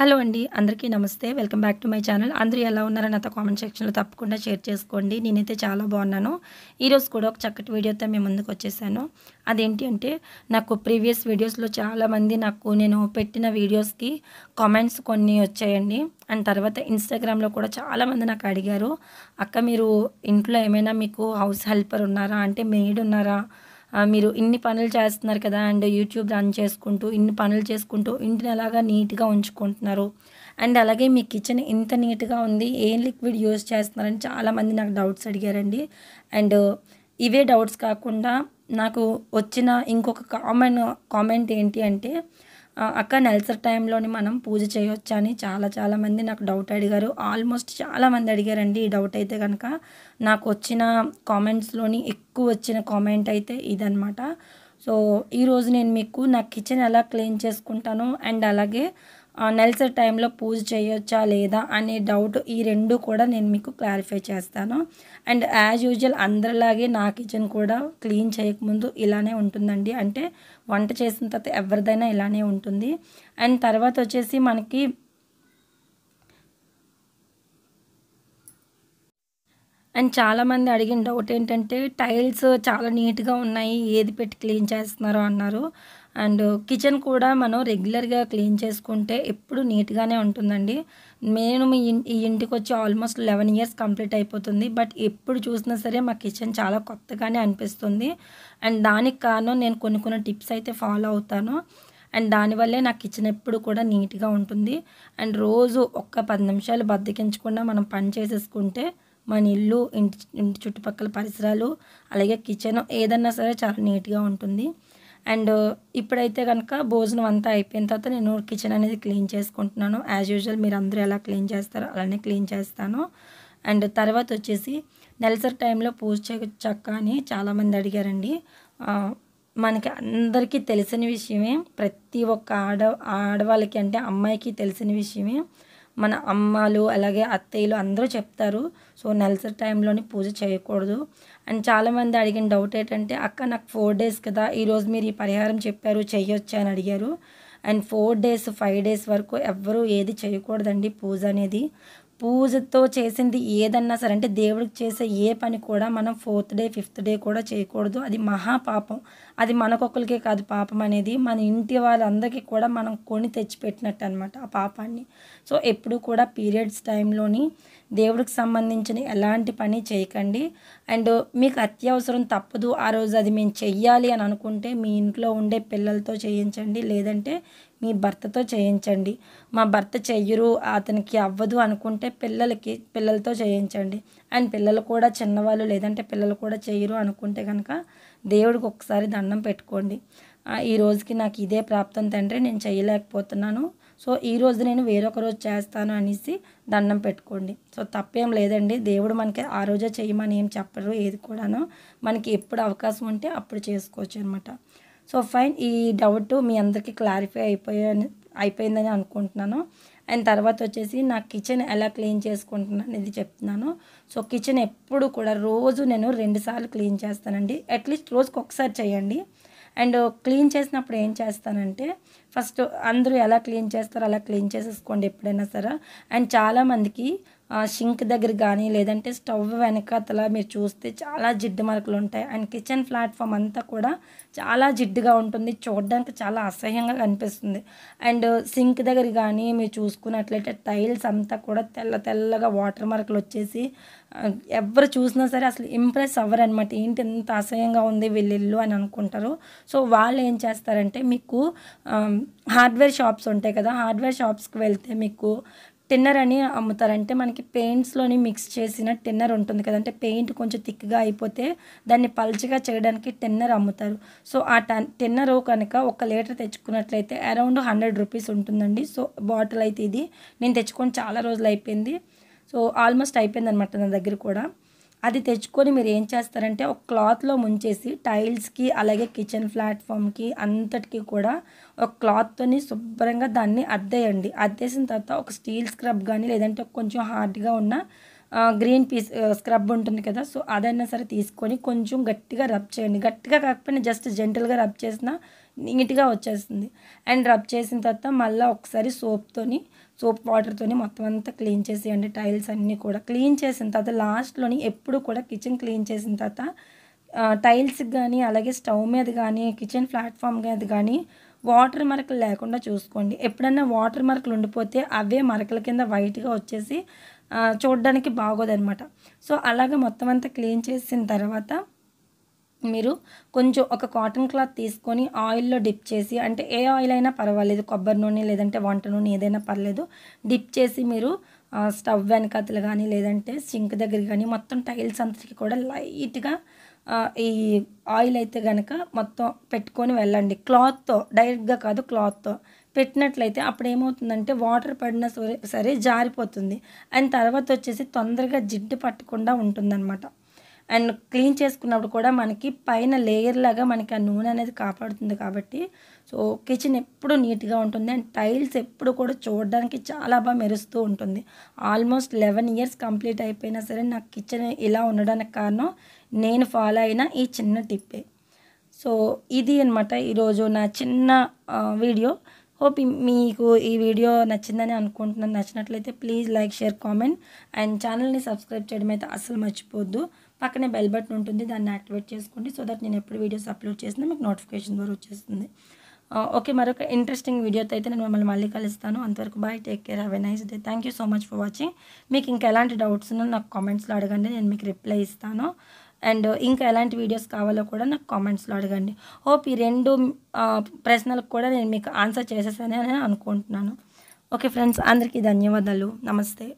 hello అండి అందరికీ నమస్తే welcome back to my channel అందరూ ఎలా ఉన్నారో నాతో కామెంట్ సెక్షన్లో తప్పకుండా షేర్ చేసుకోండి నేనైతే చాలా బాగున్నాను ఈరోజు కూడా ఒక చక్కటి వీడియోతో మేము ముందుకు వచ్చేసాను అదేంటి అంటే నాకు ప్రీవియస్ వీడియోస్లో చాలామంది నాకు నేను పెట్టిన వీడియోస్కి కామెంట్స్ కొన్ని వచ్చాయండి అండ్ తర్వాత ఇన్స్టాగ్రామ్లో కూడా చాలామంది నాకు అడిగారు అక్క మీరు ఇంట్లో ఏమైనా మీకు హౌస్ హెల్పర్ ఉన్నారా అంటే మెయిడ్ ఉన్నారా మీరు ఇన్ని పనులు చేస్తున్నారు కదా అండ్ యూట్యూబ్ రన్ చేసుకుంటూ ఇన్ని పనులు చేసుకుంటూ ఇంటిని అలాగా నీట్గా ఉంచుకుంటున్నారు అండ్ అలాగే మీ కిచెన్ ఇంత నీట్గా ఉంది ఏం లిక్విడ్ యూజ్ చేస్తున్నారని చాలామంది నాకు డౌట్స్ అడిగారండి అండ్ ఇవే డౌట్స్ కాకుండా నాకు వచ్చిన ఇంకొక కామన్ కామెంట్ ఏంటి అంటే అక్క నెలసరి టైంలోని మనం పూజ చేయొచ్చా అని చాలా చాలామంది నాకు డౌట్ అడిగారు ఆల్మోస్ట్ చాలామంది అడిగారండి ఈ డౌట్ అయితే కనుక నాకు వచ్చిన కామెంట్స్లోని ఎక్కువ వచ్చిన కామెంట్ అయితే ఇదనమాట సో ఈరోజు నేను మీకు నా కిచెన్ ఎలా క్లీన్ చేసుకుంటాను అండ్ అలాగే నెలసరి టైంలో పూజ చేయొచ్చా లేదా అనే డౌట్ ఈ రెండు కూడా నేను మీకు క్లారిఫై చేస్తాను అండ్ యాజ్ యూజువల్ అందరిలాగే నా కిచెన్ కూడా క్లీన్ చేయకముందు ఇలానే ఉంటుందండి అంటే వంట చేసిన తర్వాత ఎవరిదైనా ఇలానే ఉంటుంది అండ్ తర్వాత వచ్చేసి మనకి అండ్ చాలామంది అడిగిన డౌట్ ఏంటంటే టైల్స్ చాలా నీట్గా ఉన్నాయి ఏది పెట్టి క్లీన్ చేస్తున్నారు అన్నారు అండ్ కిచెన్ కూడా మనం రెగ్యులర్గా క్లీన్ చేసుకుంటే ఎప్పుడు నీట్గానే ఉంటుందండి నేను మీ ఈ ఇంటికి వచ్చి ఆల్మోస్ట్ లెవెన్ ఇయర్స్ కంప్లీట్ అయిపోతుంది బట్ ఎప్పుడు చూసినా సరే మా కిచెన్ చాలా కొత్తగానే అనిపిస్తుంది అండ్ దానికి కారణం నేను కొన్ని కొన్ని టిప్స్ అయితే ఫాలో అవుతాను అండ్ దానివల్లే నా కిచెన్ ఎప్పుడు కూడా నీట్గా ఉంటుంది అండ్ రోజు ఒక్క పది నిమిషాలు బద్దకించకుండా మనం పని చేసేసుకుంటే మన ఇల్లు ఇంటి ఇంటి చుట్టుపక్కల పరిసరాలు అలాగే కిచెన్ ఏదన్నా సరే చాలా నీట్గా ఉంటుంది అండ్ ఇప్పుడైతే కనుక భోజనం అంతా అయిపోయిన తర్వాత నేను కిచెన్ అనేది క్లీన్ చేసుకుంటున్నాను యాజ్ యూజువల్ మీరు అందరూ ఎలా క్లీన్ చేస్తారో అలానే క్లీన్ చేస్తాను అండ్ తర్వాత వచ్చేసి నెలసరి టైంలో పూజ చక్క అని చాలామంది అడిగారండి మనకి అందరికీ తెలిసిన విషయమే ప్రతి ఒక్క ఆడ ఆడవాళ్ళకి అంటే అమ్మాయికి తెలిసిన విషయమే మన అమ్మలు అలాగే అత్తయ్యలు అందరూ చెప్తారు సో నెలసరి టైంలోని పూజ చేయకూడదు అండ్ చాలామంది అడిగిన డౌట్ ఏంటంటే అక్క నాకు ఫోర్ డేస్ కదా ఈరోజు మీరు ఈ పరిహారం చెప్పారు చేయొచ్చు అని అడిగారు and four days five days వరకు ఎవ్వరూ ఏది చేయకూడదండి పూజ అనేది పూజతో చేసింది ఏదన్నా సరే అంటే దేవుడికి చేసే ఏ పని కూడా మనం ఫోర్త్ డే ఫిఫ్త్ డే కూడా చేయకూడదు అది మహాపాపం అది మనకొకరికే కాదు పాపం అనేది మన ఇంటి వాళ్ళందరికీ కూడా మనం కొని తెచ్చిపెట్టినట్టు అనమాట ఆ పాపాన్ని సో ఎప్పుడు కూడా పీరియడ్స్ టైంలోని దేవుడికి సంబంధించిన ఎలాంటి పని చేయకండి అండ్ మీకు అత్యవసరం తప్పదు ఆ రోజు అది మేము చెయ్యాలి అని అనుకుంటే మీ ఇంట్లో ఉండే పిల్లలతో చేయించండి లేదంటే మీ భర్తతో చేయించండి మా భర్త చెయ్యరు అతనికి అవ్వదు అనుకుంటే పిల్లలకి పిల్లలతో చేయించండి అండ్ పిల్లలు కూడా చిన్నవాళ్ళు లేదంటే పిల్లలు కూడా చెయ్యరు అనుకుంటే కనుక దేవుడికి ఒకసారి దండం పెట్టుకోండి ఈ రోజుకి నాకు ఇదే ప్రాప్తం తండ్రి నేను చేయలేకపోతున్నాను సో ఈ రోజు నేను వేరొక రోజు చేస్తాను అనేసి దండం పెట్టుకోండి సో తప్పేం లేదండి దేవుడు మనకి ఆ రోజే చేయమని ఏం చెప్పరు ఏది కూడాను మనకి ఎప్పుడు అవకాశం ఉంటే అప్పుడు చేసుకోవచ్చు అనమాట సో ఫైన్ ఈ డౌట్ మీ అందరికీ క్లారిఫై అయిపోయాను అయిపోయిందని అనుకుంటున్నాను అండ్ తర్వాత వచ్చేసి నా కిచెన్ ఎలా క్లీన్ చేసుకుంటున్నాను అనేది చెప్తున్నాను సో కిచెన్ ఎప్పుడు కూడా రోజు నేను రెండుసార్లు క్లీన్ చేస్తానండి అట్లీస్ట్ రోజుకి ఒకసారి చేయండి అండ్ క్లీన్ చేసినప్పుడు ఏం చేస్తానంటే ఫస్ట్ అందరూ ఎలా క్లీన్ చేస్తారో అలా క్లీన్ చేసేసుకోండి ఎప్పుడైనా సరే అండ్ చాలామందికి సింక్ దగ్గర కానీ లేదంటే స్టవ్ వెనకతల మీరు చూస్తే చాలా జిడ్డు మరకలు ఉంటాయి అండ్ కిచెన్ ప్లాట్ఫామ్ అంతా కూడా చాలా జిడ్డుగా ఉంటుంది చూడడానికి చాలా అసహ్యంగా కనిపిస్తుంది అండ్ సింక్ దగ్గర కానీ మీరు చూసుకున్నట్లయితే టైల్స్ అంతా కూడా తెల్ల తెల్లగా వాటర్ మార్కులు వచ్చేసి ఎవరు చూసినా సరే అసలు ఇంప్రెస్ అవ్వరు అనమాట ఏంటి ఎంత అసహ్యంగా ఉంది వీళ్ళిల్లు అని అనుకుంటారు సో వాళ్ళు ఏం చేస్తారంటే మీకు హార్డ్వేర్ షాప్స్ ఉంటాయి కదా హార్డ్వేర్ షాప్స్కి వెళ్తే మీకు టిన్నర్ అని అమ్ముతారంటే మనకి పెయింట్స్లోని మిక్స్ చేసిన టిన్నర్ ఉంటుంది కదంటే పెయింట్ కొంచెం థిక్గా అయిపోతే దాన్ని పల్చగా చేయడానికి టిన్నర్ అమ్ముతారు సో ఆ టన్ టిన్నర్ కనుక ఒక లీటర్ తెచ్చుకున్నట్లయితే అరౌండ్ హండ్రెడ్ రూపీస్ ఉంటుందండి సో బాటిల్ అయితే ఇది నేను తెచ్చుకొని చాలా రోజులు అయిపోయింది సో ఆల్మోస్ట్ అయిపోయింది అనమాట నా దగ్గర కూడా అది తెచ్చుకొని మీరు ఏం చేస్తారంటే ఒక క్లాత్లో ముంచేసి టైల్స్కి అలాగే కిచెన్ ప్లాట్ఫామ్కి అంతటికి కూడా ఒక క్లాత్తోని శుభ్రంగా దాన్ని అద్దేయండి అద్దేసిన తర్వాత ఒక స్టీల్ స్క్రబ్ కానీ లేదంటే కొంచెం హార్డ్గా ఉన్న గ్రీన్ పీస్ స్క్రబ్ ఉంటుంది కదా సో అదైనా సరే తీసుకొని కొంచెం గట్టిగా రబ్ చేయండి గట్టిగా కాకపోయినా జస్ట్ జెంటల్గా రబ్ చేసిన నీట్గా వచ్చేస్తుంది అండ్ రబ్ చేసిన తర్వాత మళ్ళీ ఒకసారి సోప్తోని సోప్ వాటర్తోని మొత్తం అంతా క్లీన్ చేసేయండి టైల్స్ అన్నీ కూడా క్లీన్ చేసిన తర్వాత లాస్ట్లోని ఎప్పుడు కూడా కిచెన్ క్లీన్ చేసిన తర్వాత టైల్స్కి కానీ అలాగే స్టవ్ మీద కానీ కిచెన్ ప్లాట్ఫామ్ మీద కానీ వాటర్ మరకలు లేకుండా చూసుకోండి ఎప్పుడన్నా వాటర్ మరకలు ఉండిపోతే అవే మరకల కింద వైట్గా వచ్చేసి చూడడానికి బాగోదనమాట సో అలాగే మొత్తం అంతా క్లీన్ చేసిన తర్వాత మీరు కొంచెం ఒక కాటన్ క్లాత్ తీసుకొని ఆయిల్లో డిప్ చేసి అంటే ఏ ఆయిల్ అయినా పర్వాలేదు కొబ్బరి నూనె లేదంటే వంట నూనె ఏదైనా పర్లేదు డిప్ చేసి మీరు స్టవ్ వెనకతలు కానీ లేదంటే సింక్ దగ్గర కానీ మొత్తం టైల్స్ అంతటికి కూడా లైట్గా ఈ ఆయిల్ అయితే కనుక మొత్తం పెట్టుకొని వెళ్ళండి క్లాత్తో డైరెక్ట్గా కాదు క్లాత్తో పెట్టినట్లయితే అప్పుడు ఏమవుతుందంటే వాటర్ పడినా సరే జారిపోతుంది అండ్ తర్వాత వచ్చేసి తొందరగా జిడ్డు పట్టకుండా ఉంటుందన్నమాట అండ్ క్లీన్ చేసుకున్నప్పుడు కూడా మనకి పైన లేయర్ లాగా మనకి ఆ నూనె అనేది కాపాడుతుంది కాబట్టి సో కిచెన్ ఎప్పుడు నీట్గా ఉంటుంది అండ్ టైల్స్ ఎప్పుడు కూడా చూడడానికి చాలా బాగా మెరుస్తూ ఉంటుంది ఆల్మోస్ట్ లెవెన్ ఇయర్స్ కంప్లీట్ అయిపోయినా సరే నా కిచెన్ ఇలా ఉండడానికి కారణం నేను ఫాలో అయిన ఈ చిన్న టిప్పే సో ఇది అనమాట ఈరోజు నా చిన్న వీడియో హోప్ మీకు ఈ వీడియో నచ్చిందని అనుకుంటున్నాను నచ్చినట్లయితే please like share comment and ఛానల్ని సబ్స్క్రైబ్ చేయడం అయితే అస్సలు మర్చిపోద్దు పక్కనే బెల్ బటన్ ఉంటుంది దాన్ని యాక్టివేట్ చేసుకోండి సో దట్ నేను ఎప్పుడు వీడియోస్ అప్లోడ్ చేసినా మీకు నోటిఫికేషన్ ద్వారా వచ్చేస్తుంది ఓకే మరొక ఇంట్రెస్టింగ్ వీడియోతో అయితే నేను మిమ్మల్ని మళ్ళీ కలుస్తాను అంతవరకు bye take care have a nice day thank you so much for watching మీకు ఇంకా ఎలాంటి డౌట్స్ ఉన్నా నాకు కామెంట్స్లో అడగండి నేను మీకు రిప్లై ఇస్తాను అండ్ ఇంకా ఎలాంటి వీడియోస్ కావాలో కూడా నాకు కామెంట్స్లో అడగండి హోప్ ఈ రెండు ప్రశ్నలకు కూడా నేను మీకు ఆన్సర్ చేసేసానని అనుకుంటున్నాను ఓకే ఫ్రెండ్స్ అందరికీ ధన్యవాదాలు నమస్తే